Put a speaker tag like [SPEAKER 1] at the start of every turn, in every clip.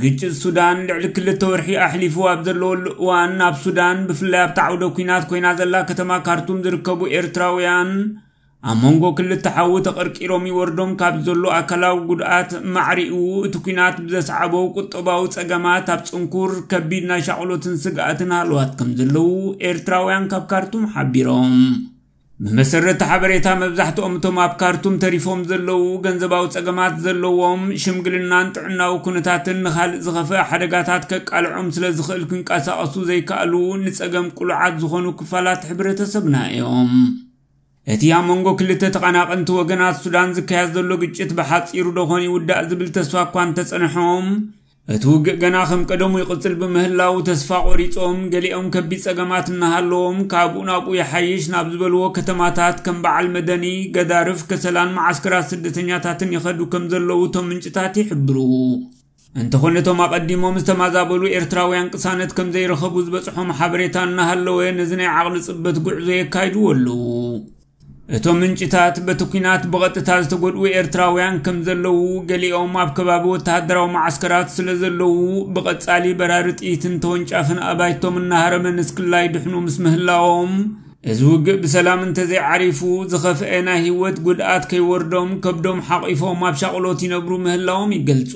[SPEAKER 1] ግጭት ሱዳን ልዕሊ ክልተ ወርሒ ኣሕሊፉ ኣብ ዘለዎ እዋን ኣብ ሱዳን ብፍላይ ኣብ ተዓውደ ኩናት ኮይና ዘላ ከተማ ካርቱም ዝርከቡ ኤርትራውያን ኣብ መንጎ ክልተ ሓዊ ተቐርቂሮም ይወርዶም ካብ ዘሎ ኣካላዊ ጉድኣት ማዕሪኡ እቲ ኩናት ብዘሰዓቦ ቁጠባዊ ጸገማት ኣብ ጽንኩር ከቢድ ናይ ሻቕሎትን ስግኣትን ሃልዋት ከም ዘለዉ ኤርትራውያን ካብ ካርቱም ሓቢሮም مسرت حبريتا مبزحتهم توم اب كارتوم تريفوم زلو غنزباو صقمات زلوهم شمغلنان طعناو كنتاتن خال زخفه حدغاتات كقالعوم سل زخل كنقاساسو زيكالو نصقم قلعات زخونو كفالات حبرتسبنا يوم اتيا منغو كلته تقناقنت وغنات السودان زكياز زلو غچت بحصيرو دهوني ودا زبل تسوا كوان تصنحوم እቲ ውግእ ገና ከም ቀደሙ ይቕፅል ብምህላው ተስፋ ቆሪፆም ገሊኦም ከቢድ ፀገማት እናሃለዎም ካብኡ ናብኡ ይሓይሽ ናብ ዝበልዎ ከተማታት ከም በዓል መደኒ ገዳርፍ ከሰላን መዓስከራት ስደተኛታትን ይኸዱ ከም ዘለዉ እቶም ምንጭታት ይሕብሩ እንተኾነ እቶም ኣቐዲሞም ዝተማዛበሉ ኤርትራውያን ቅሳነት ከም ዘይረኸቡ ዝበፅሖም ሓበሬታ እናሃለወ ነዚ ናይ ዓቕሊ ፅበት ጉዕዞ የካይድዎ ኣለዉ እቶም ምንጭታት በቲ ኩናት ብቐጥታ ዝተጎድኡ ኤርትራውያን ከም ዘለዉ ገሊኦም ኣብ ከባቢ ወተሃደራዊ ማዓስከራት ስለ ዘለዉ ብቐጻሊ በራሪ ጥይትን ተወንጫፍን ኣባይቶም እናሃረመ ንስክላይ ድሕኑ ምስ ምህላዎም እዚ ውግእ ብሰላም እንተዘይዓሪፉ ዝኸፍአ ናይ ህይወት ጉድኣት ከይወርዶም ከብዶም ሓቒፎም ኣብ ሻቕሎት ይነብሩ ምህላዎም ይገልጹ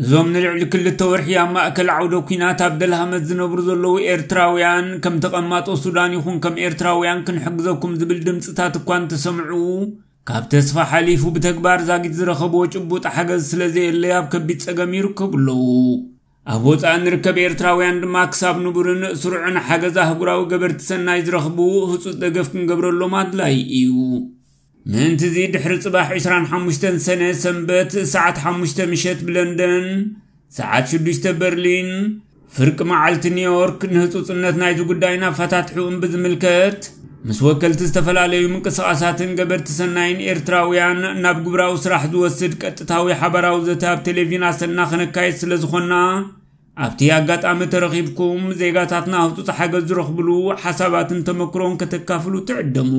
[SPEAKER 1] زوم نلعب لكل تورحيا ما أكل عودو كينات أبدلها مزنو برزلو إيرتراويان كم تقماتو سودان يخون كم إيرتراويان كن حقزوكم زبل دمسطات كوان تسمعو كاب تسفى حليفو بتكبار زاقيت زرخبو وچبوت حقز سلزي اللي أب كبيت يركبلو أبوت أن ركب إيرتراويان دما كساب نبرن سرعن حقزاه قراو قبرت سنايز رخبو هسوت دقفكن قبرو لوماد إيو من تزيد دحر صباح 25 سنة سنبت ساعة 5 مشت بلندن ساعة 6 برلين فرق معالت نيويورك نهፁፅነት ናይዚ ጉዳይና ፈታትሑን ብዝምልከት ምስ ወከልቲ ዝተፈላለዩ ምንቅስቃሳትን ገበርቲ ሰናይን ኤርትራውያን ናብ ግብራዊ ስራሕ ዝወስድ ቀጥታዊ ሓበራዊ ዘተ ኣብ ቴሌቪዥን ኣሰና ክነካየድ ስለ ዝኾና ኣብቲ ኣጋጣሚ ተረኺብኩም ዜጋታትና ህፁፅ ሓገዝ ዝረኽብሉ ሓሳባትን ተመክሮን ከተካፍሉ ትዕደሙ